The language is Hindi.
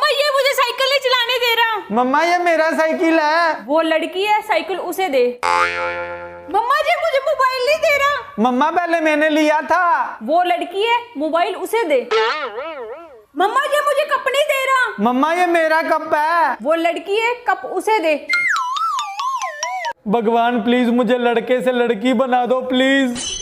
मम्मा ये मुझे साइकिल नहीं चलाने दे रहा मम्मा ये मेरा साइकिल है वो लड़की है साइकिल उसे दे मम्मा जी मुझे मोबाइल नहीं दे रहा मम्मा पहले मैंने लिया था वो लड़की है मोबाइल उसे दे मम्मा ये मुझे कप नहीं दे रहा मम्मा ये मेरा कप है वो लड़की है कप उसे दे भगवान प्लीज मुझे लड़के से लड़की बना दो प्लीज